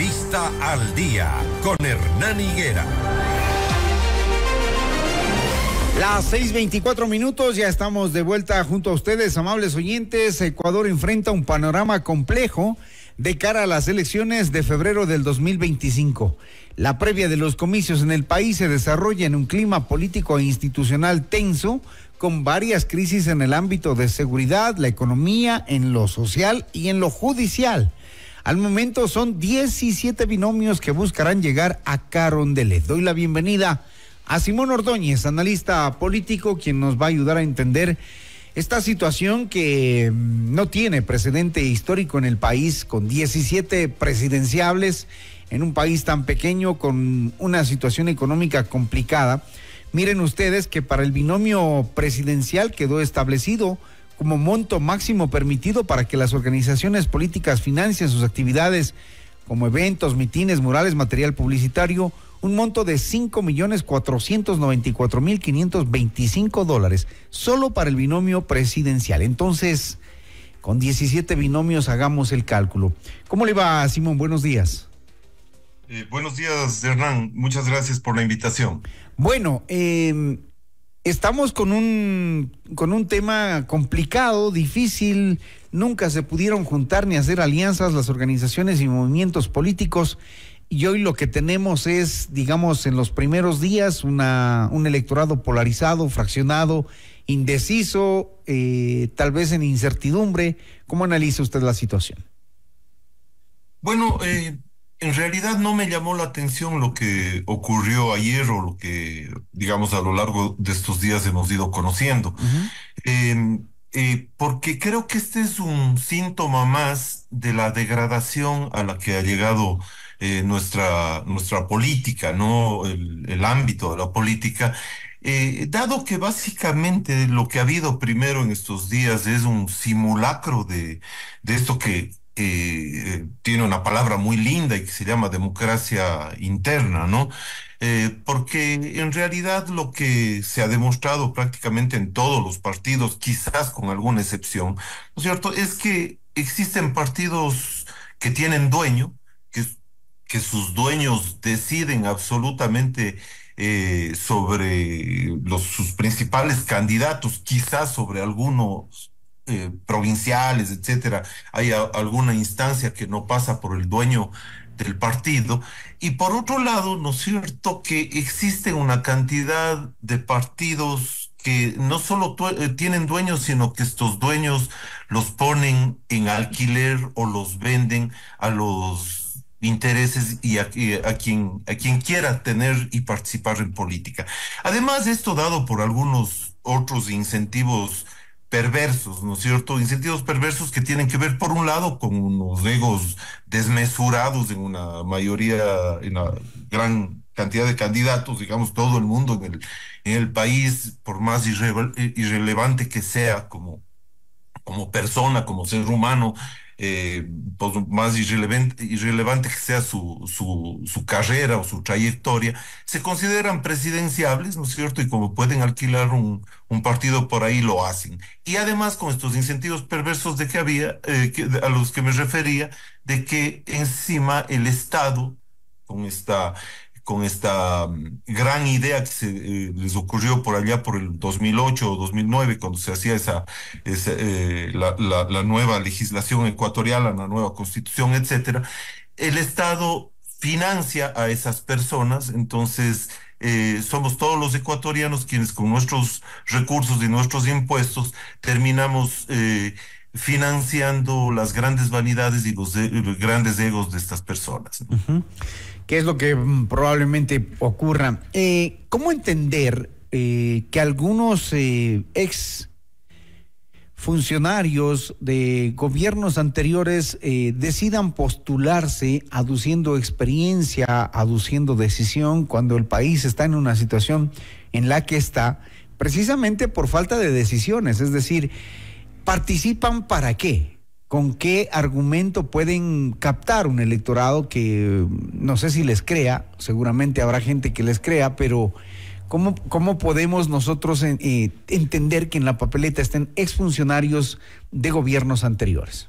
Vista Al Día con Hernán Higuera. Las 6:24 minutos, ya estamos de vuelta junto a ustedes, amables oyentes. Ecuador enfrenta un panorama complejo de cara a las elecciones de febrero del 2025. La previa de los comicios en el país se desarrolla en un clima político e institucional tenso, con varias crisis en el ámbito de seguridad, la economía, en lo social y en lo judicial. Al momento son 17 binomios que buscarán llegar a Carondelet. Doy la bienvenida a Simón Ordóñez, analista político, quien nos va a ayudar a entender esta situación que mm, no tiene precedente histórico en el país, con 17 presidenciables en un país tan pequeño, con una situación económica complicada. Miren ustedes que para el binomio presidencial quedó establecido como monto máximo permitido para que las organizaciones políticas financien sus actividades como eventos, mitines, murales, material publicitario, un monto de 5.494.525 dólares, solo para el binomio presidencial. Entonces, con 17 binomios hagamos el cálculo. ¿Cómo le va, Simón? Buenos días. Eh, buenos días, Hernán. Muchas gracias por la invitación. Bueno, eh, estamos con un, con un tema complicado, difícil. Nunca se pudieron juntar ni hacer alianzas las organizaciones y movimientos políticos. Y hoy lo que tenemos es, digamos, en los primeros días, una, un electorado polarizado, fraccionado, indeciso, eh, tal vez en incertidumbre. ¿Cómo analiza usted la situación? Bueno, eh, en realidad no me llamó la atención lo que ocurrió ayer o lo que, digamos, a lo largo de estos días hemos ido conociendo. Em, eh, porque creo que este es un síntoma más de la degradación a la que ha llegado eh, nuestra, nuestra política, ¿no? El, ámbito de la política. Eh, dado que básicamente lo que ha habido primero en estos días es un simulacro de, de esto que eh, tiene una palabra muy linda y que se llama democracia interna, ¿no? Eh, porque en realidad lo que se ha demostrado prácticamente en todos los partidos, quizás con alguna excepción, ¿no es cierto?, es que existen partidos que tienen dueño, que, que sus dueños deciden absolutamente eh, sobre los, sus principales candidatos, quizás sobre algunos eh, provinciales, etcétera, hay alguna instancia que no pasa por el dueño del partido. Y por otro lado, ¿no es cierto que existe una cantidad de partidos que no solo eh, tienen dueños, sino que estos dueños los ponen en alquiler o los venden a los intereses y a quien, a quien quiera tener y participar en política. Además, esto dado por algunos otros incentivos perversos, ¿no es cierto? sentidos perversos que tienen que ver, por un lado, con unos egos desmesurados en una mayoría, en una gran cantidad de candidatos, digamos, todo el mundo en el, país, por más irrelevante que sea como, como persona, como ser humano, eh, por pues, más irrelevante, que sea su, su, su, carrera o su trayectoria, se consideran presidenciables, ¿no es cierto? Y como pueden alquilar un, un partido por ahí, lo hacen. Y además con estos incentivos perversos de que eh, a los que me refería, de que encima el Estado, con esta con esta mm, gran idea que se eh, les ocurrió por allá por el 2008 o 2009, cuando se hacía esa, eh, la, nueva legislación ecuatoriana, la nueva constitución, etcétera, el Estado financia a esas personas, entonces eh, somos todos los ecuatorianos quienes con nuestros recursos y nuestros impuestos terminamos financiando las grandes vanidades y los, grandes egos de estas personas. ¿Qué es lo que mm, probablemente ocurra. Eh, ¿Cómo entender eh, que algunos eh, ex funcionarios de gobiernos anteriores decidan postularse aduciendo experiencia, aduciendo decisión, cuando el país está en una situación en la que está, precisamente por falta de decisiones, es decir, participan para qué, con qué argumento pueden captar un electorado que no sé si les crea, seguramente habrá gente que les crea, pero ¿cómo, cómo podemos nosotros eh, entender que en la papeleta estén exfuncionarios de gobiernos anteriores?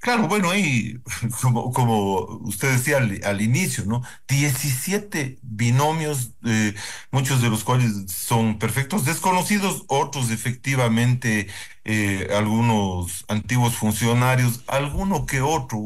Claro, bueno, y como, como usted decía al, inicio, ¿no? 17 binomios, eh, muchos de los cuales son perfectos desconocidos, otros efectivamente eh, algunos antiguos funcionarios, alguno que otro,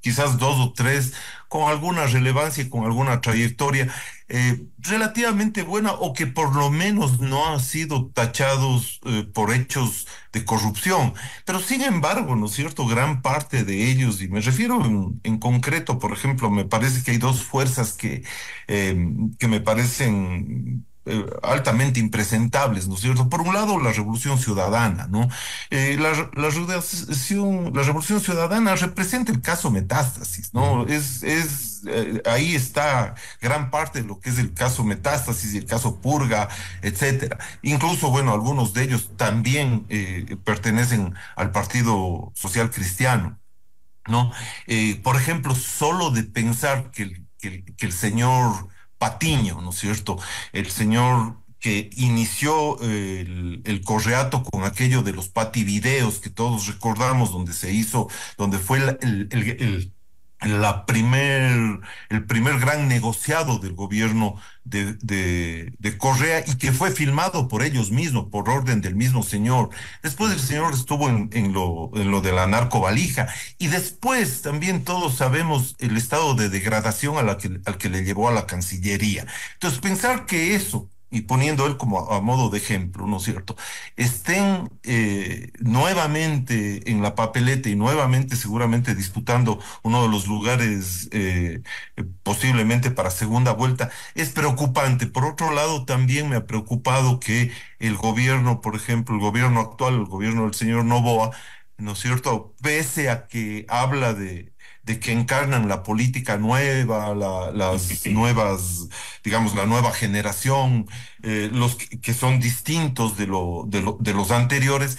quizás dos o tres, con alguna relevancia y con alguna trayectoria eh, relativamente buena o que por lo menos no han sido tachados eh, por hechos de corrupción. Pero sin embargo, ¿no es cierto? Gran parte de ellos, y me refiero en, concreto, por ejemplo, me parece que hay dos fuerzas que, que me parecen eh, altamente impresentables, ¿no es cierto? Por un lado, la revolución ciudadana, ¿no? Eh, la, revolución, ciudadana representa el caso metástasis, ¿no? Es, es eh, ahí está gran parte de lo que es el caso metástasis y el caso purga, etcétera. Incluso, bueno, algunos de ellos también pertenecen al Partido Social Cristiano. ¿No? por ejemplo, solo de pensar que que el señor Patiño, ¿no es cierto? El señor que inició eh, el, el, correato con aquello de los pati videos que todos recordamos, donde se hizo, donde fue el, el la primer, el primer gran negociado del gobierno de, Correa y que fue filmado por ellos mismos, por orden del mismo señor. Después el señor estuvo en, lo, en lo de la narcovalija y después también todos sabemos el estado de degradación al que le llevó a la Cancillería. Entonces pensar que eso y poniendo él como a, modo de ejemplo, ¿no es cierto?, estén eh, nuevamente en la papeleta y nuevamente seguramente disputando uno de los lugares eh, posiblemente para segunda vuelta, es preocupante. Por otro lado, también me ha preocupado que el gobierno, por ejemplo, el gobierno actual, el gobierno del señor Novoa, ¿no es cierto?, pese a que habla de de que encarnan la política nueva, la, las nuevas, digamos, la nueva generación, eh, los que, son distintos de, de los anteriores,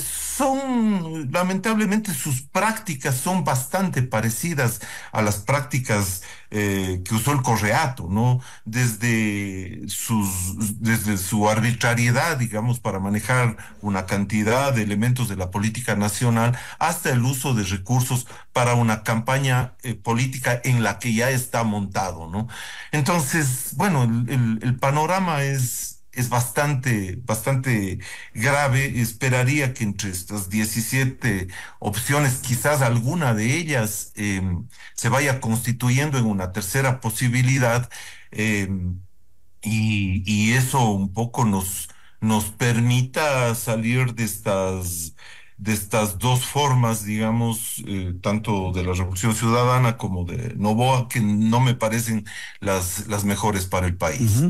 son, lamentablemente, sus prácticas son bastante parecidas a las prácticas eh, que usó el correato, ¿no? Desde, sus, desde su arbitrariedad, digamos, para manejar una cantidad de elementos de la política nacional, hasta el uso de recursos para una campaña eh, política en la que ya está montado, ¿no? Entonces, bueno, el panorama es es bastante, bastante grave. Esperaría que entre estas 17 opciones, quizás alguna de ellas em, se vaya constituyendo en una tercera posibilidad em, y, y, eso un poco nos, nos permita salir de estas de estas dos formas, digamos, eh, tanto de la Revolución Ciudadana como de Novoa, que no me parecen las, las mejores para el país.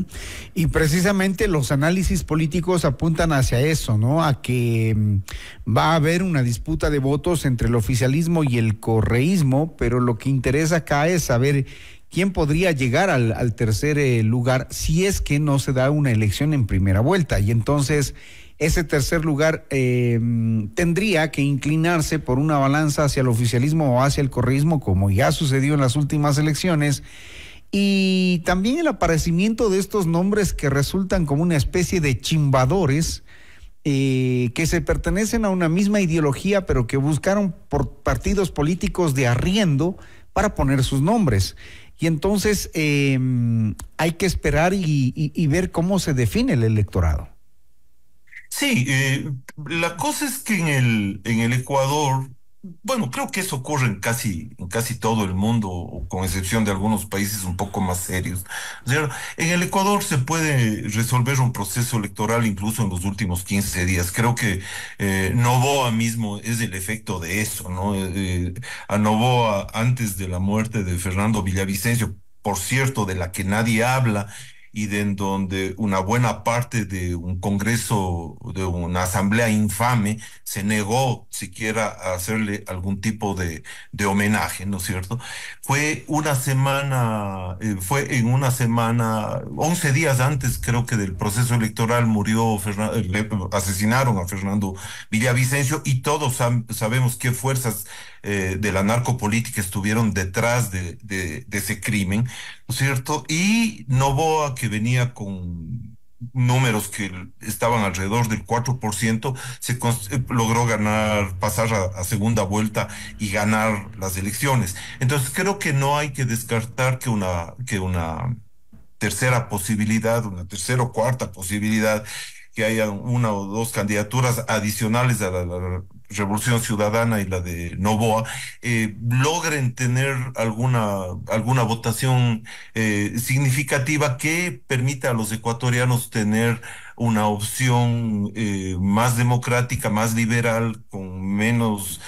Y precisamente los análisis políticos apuntan hacia eso, ¿no? A que mm, va a haber una disputa de votos entre el oficialismo y el correísmo, pero lo que interesa acá es saber quién podría llegar al, al tercer eh, lugar si es que no se da una elección en primera vuelta. Y entonces ese tercer lugar em, tendría que inclinarse por una balanza hacia el oficialismo o hacia el correísmo como ya sucedió en las últimas elecciones. Y también el aparecimiento de estos nombres que resultan como una especie de chimbadores eh, que se pertenecen a una misma ideología, pero que buscaron por partidos políticos de arriendo para poner sus nombres. Y entonces em, hay que esperar y ver cómo se define el electorado. Sí, eh, la cosa es que en el, en el Ecuador, bueno, creo que eso ocurre en casi, en casi todo el mundo, con excepción de algunos países un poco más serios. en el Ecuador se puede resolver un proceso electoral incluso en los últimos 15 días. Creo que eh, Novoa mismo es el efecto de eso, ¿no? Eh, a Novoa, antes de la muerte de Fernando Villavicencio, por cierto, de la que nadie habla y de en donde una buena parte de un congreso, de una asamblea infame, se negó siquiera a hacerle algún tipo de, de homenaje, ¿no es cierto? Fue una semana, eh, fue en una semana, once días antes creo que del proceso electoral murió, eh, le asesinaron a Fernando Villavicencio y todos sabemos qué fuerzas eh, de la narcopolítica estuvieron detrás de, de, ese crimen, ¿no es cierto? Y Novoa, que venía con números que estaban alrededor del 4%, se eh, logró ganar, pasar a, segunda vuelta y ganar las elecciones. Entonces creo que no hay que descartar que una, que una tercera posibilidad, una tercera o cuarta posibilidad, que haya una o dos candidaturas adicionales a la Revolución Ciudadana y la de Novoa, eh, logren tener alguna, alguna votación eh, significativa que permita a los ecuatorianos tener una opción eh, más democrática, más liberal, con menos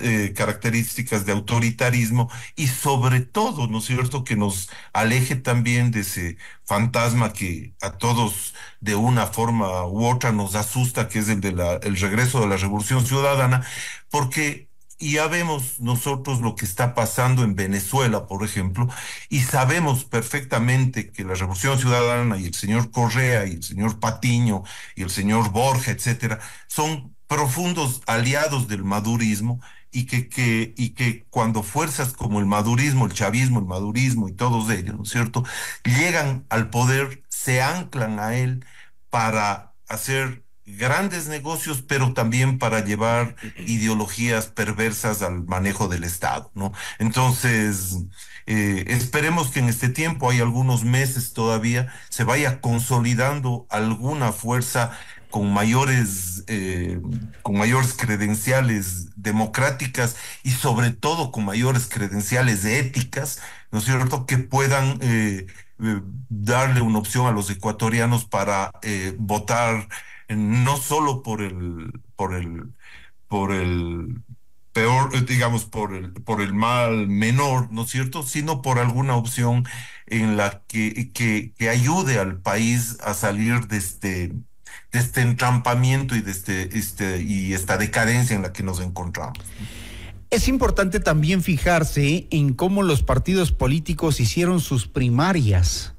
eh, características de autoritarismo y sobre todo, ¿no es cierto?, que nos aleje también de ese fantasma que a todos de una forma u otra nos asusta, que es el regreso de la revolución ciudadana, porque y ya vemos nosotros lo que está pasando en Venezuela, por ejemplo, y sabemos perfectamente que la Revolución Ciudadana y el señor Correa y el señor Patiño y el señor Borja, etcétera, son profundos aliados del madurismo y que, que, y que cuando fuerzas como el madurismo, el chavismo, el madurismo y todos ellos, ¿no es cierto?, llegan al poder, se anclan a él para hacer grandes negocios, pero también para llevar ideologías perversas al manejo del Estado, ¿no? Entonces, eh, esperemos que en este tiempo, hay algunos meses todavía, se vaya consolidando alguna fuerza con mayores, eh, con mayores credenciales democráticas y sobre todo con mayores credenciales éticas, ¿no es cierto?, que puedan eh, darle una opción a los ecuatorianos para votar no solo por el, por el, por el peor, eh, digamos, por el, por el mal menor, ¿no es cierto?, sino por alguna opción en la que, que, que ayude al país a salir de este, de este entrampamiento y de este, este, y esta decadencia en la que nos encontramos. Es importante también fijarse en cómo los partidos políticos hicieron sus primarias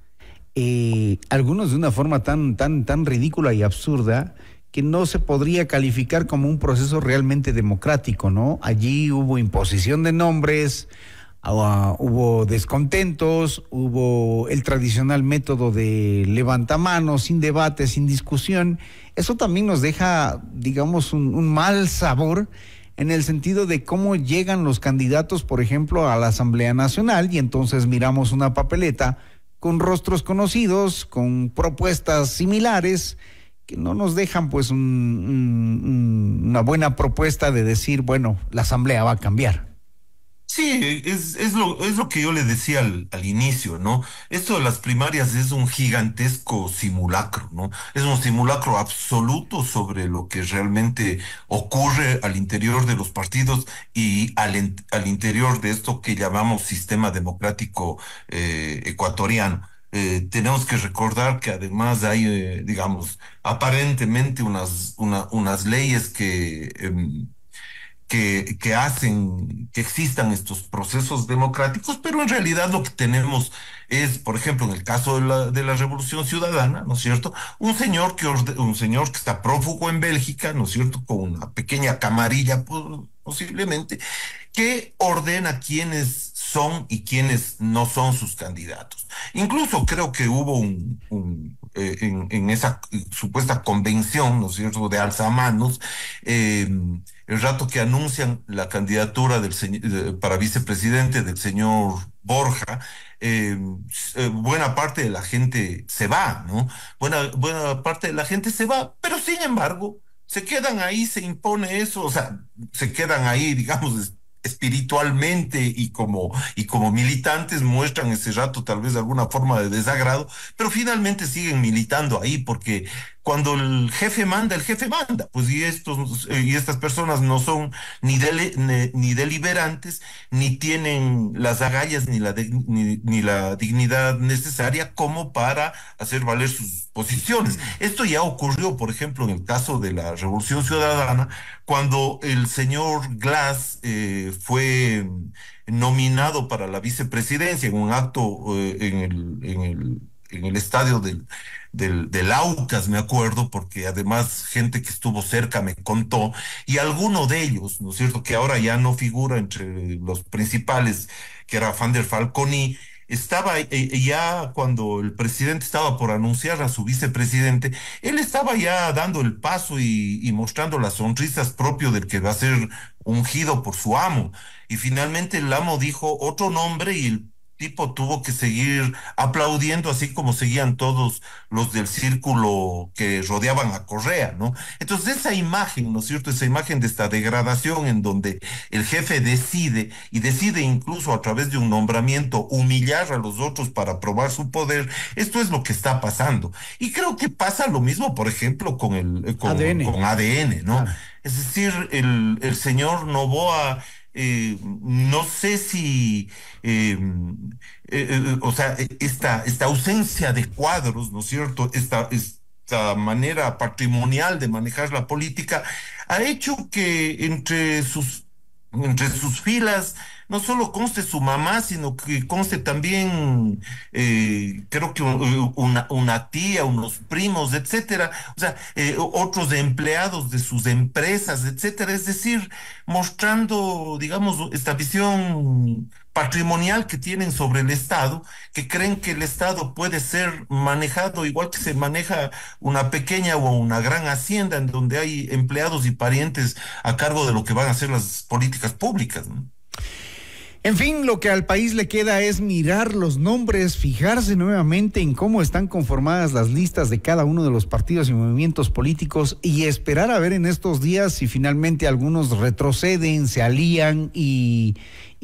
eh, algunos de una forma tan, tan, tan ridícula y absurda que no se podría calificar como un proceso realmente democrático, ¿no? Allí hubo imposición de nombres, ah, hubo descontentos, hubo el tradicional método de levantamanos, sin debate, sin discusión. Eso también nos deja, digamos, un mal sabor en el sentido de cómo llegan los candidatos, por ejemplo, a la Asamblea Nacional y entonces miramos una papeleta con rostros conocidos, con propuestas similares, que no nos dejan pues una buena propuesta de decir, bueno, la asamblea va a cambiar. Sí, es, es, lo, es lo que yo le decía al, al, inicio, ¿no? Esto de las primarias es un gigantesco simulacro, ¿no? Es un simulacro absoluto sobre lo que realmente ocurre al interior de los partidos y al, al interior de esto que llamamos sistema democrático eh, ecuatoriano. Eh, tenemos que recordar que además hay, eh, digamos, aparentemente unas, unas leyes que em, que, hacen que existan estos procesos democráticos, pero en realidad lo que tenemos es, por ejemplo, en el caso de la, de la Revolución Ciudadana, ¿no es cierto? Un señor, que un señor que está prófugo en Bélgica, ¿no es cierto? Con una pequeña camarilla pues, posiblemente, que ordena quiénes son y quiénes no son sus candidatos. Incluso creo que hubo un, un eh, en, en, esa supuesta convención, ¿no es cierto?, de alzamanos, eh, el rato que anuncian la candidatura del para vicepresidente del señor Borja, eh, eh, buena parte de la gente se va, ¿no? Buena, buena parte de la gente se va, pero sin embargo, se quedan ahí, se impone eso, o sea, se quedan ahí, digamos, espiritualmente y como, y como militantes muestran ese rato tal vez alguna forma de desagrado, pero finalmente siguen militando ahí porque cuando el jefe manda, el jefe manda, pues y estos eh, y estas personas no son ni, ni, deliberantes, ni tienen las agallas ni la ni, la dignidad necesaria como para hacer valer sus posiciones. Esto ya ocurrió, por ejemplo, en el caso de la Revolución Ciudadana, cuando el señor Glass eh, fue nominado para la vicepresidencia en un acto eh, en el, en el en el estadio del, del, del, Aucas, me acuerdo, porque además gente que estuvo cerca me contó, y alguno de ellos, ¿no es cierto?, que ahora ya no figura entre los principales, que era Fander Falconi, estaba eh, eh, ya cuando el presidente estaba por anunciar a su vicepresidente, él estaba ya dando el paso y, y, mostrando las sonrisas propio del que va a ser ungido por su amo. Y finalmente el amo dijo otro nombre y el tipo tuvo que seguir aplaudiendo así como seguían todos los del círculo que rodeaban a Correa, ¿no? Entonces esa imagen, ¿no es cierto? Esa imagen de esta degradación en donde el jefe decide y decide incluso a través de un nombramiento humillar a los otros para probar su poder, esto es lo que está pasando. Y creo que pasa lo mismo, por ejemplo, con el eh, con ADN, ¿no? Es decir, el, el señor Novoa eh, no sé si, eh, eh, o sea, e, esta, esta ausencia de cuadros, ¿no es cierto? Esta, esta manera patrimonial de manejar la política ha hecho que entre sus, entre sus filas no solo conste su mamá, sino que conste también, eh, creo que una, tía, unos primos, etcétera, o sea, eh, otros empleados de sus empresas, etcétera, es decir, mostrando, digamos, esta visión patrimonial que tienen sobre el Estado, que creen que el Estado puede ser manejado igual que se maneja una pequeña o una gran hacienda en donde hay empleados y parientes a cargo de lo que van a ser las políticas públicas. ¿no? En fin, lo que al país le queda es mirar los nombres, fijarse nuevamente en cómo están conformadas las listas de cada uno de los partidos y movimientos políticos y esperar a ver en estos días si finalmente algunos retroceden, se alían y,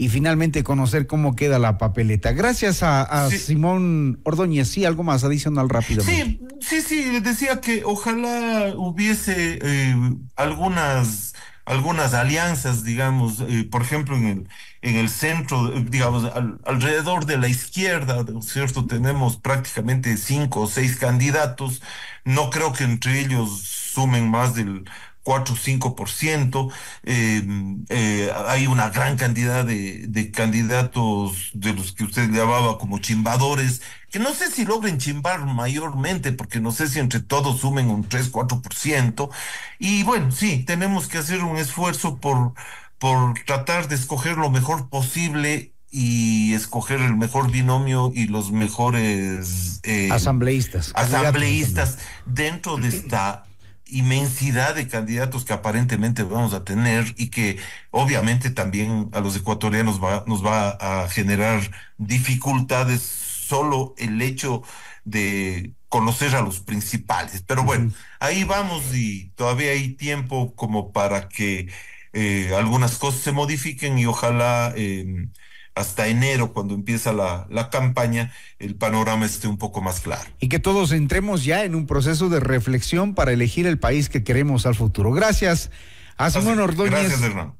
finalmente conocer cómo queda la papeleta. Gracias a, Simón Ordóñez. Sí, algo más adicional rápido. Sí, sí, sí, decía que ojalá hubiese eh, algunas algunas alianzas, digamos, eh, por ejemplo, en el, en el centro, digamos, alrededor de la izquierda, ¿cierto? Tenemos prácticamente cinco o seis candidatos, no creo que entre ellos sumen más del 4 o 5%, eh, em, eh, hay una gran cantidad de, de, candidatos de los que usted llamaba como chimbadores que no sé si logren chimbar mayormente, porque no sé si entre todos sumen un 3, 4%. Y bueno, sí, tenemos que hacer un esfuerzo por, por tratar de escoger lo mejor posible y escoger el mejor binomio y los mejores eh, asambleístas, asambleístas dentro de esta inmensidad de candidatos que aparentemente vamos a tener y que obviamente también a los ecuatorianos va, nos va a generar dificultades solo el hecho de conocer a los principales. Pero bueno, ahí vamos y todavía hay tiempo como para que eh, algunas cosas se modifiquen y ojalá em, hasta enero, cuando empieza la, la, campaña, el panorama esté un poco más claro. Y que todos entremos ya en un proceso de reflexión para elegir el país que queremos al futuro. Gracias. A ah, Simón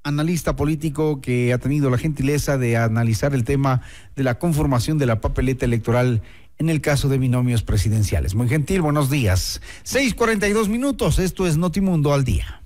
analista político que ha tenido la gentileza de analizar el tema de la conformación de la papeleta electoral en el caso de binomios presidenciales. Muy gentil, buenos días. 6:42 minutos, esto es Notimundo al día.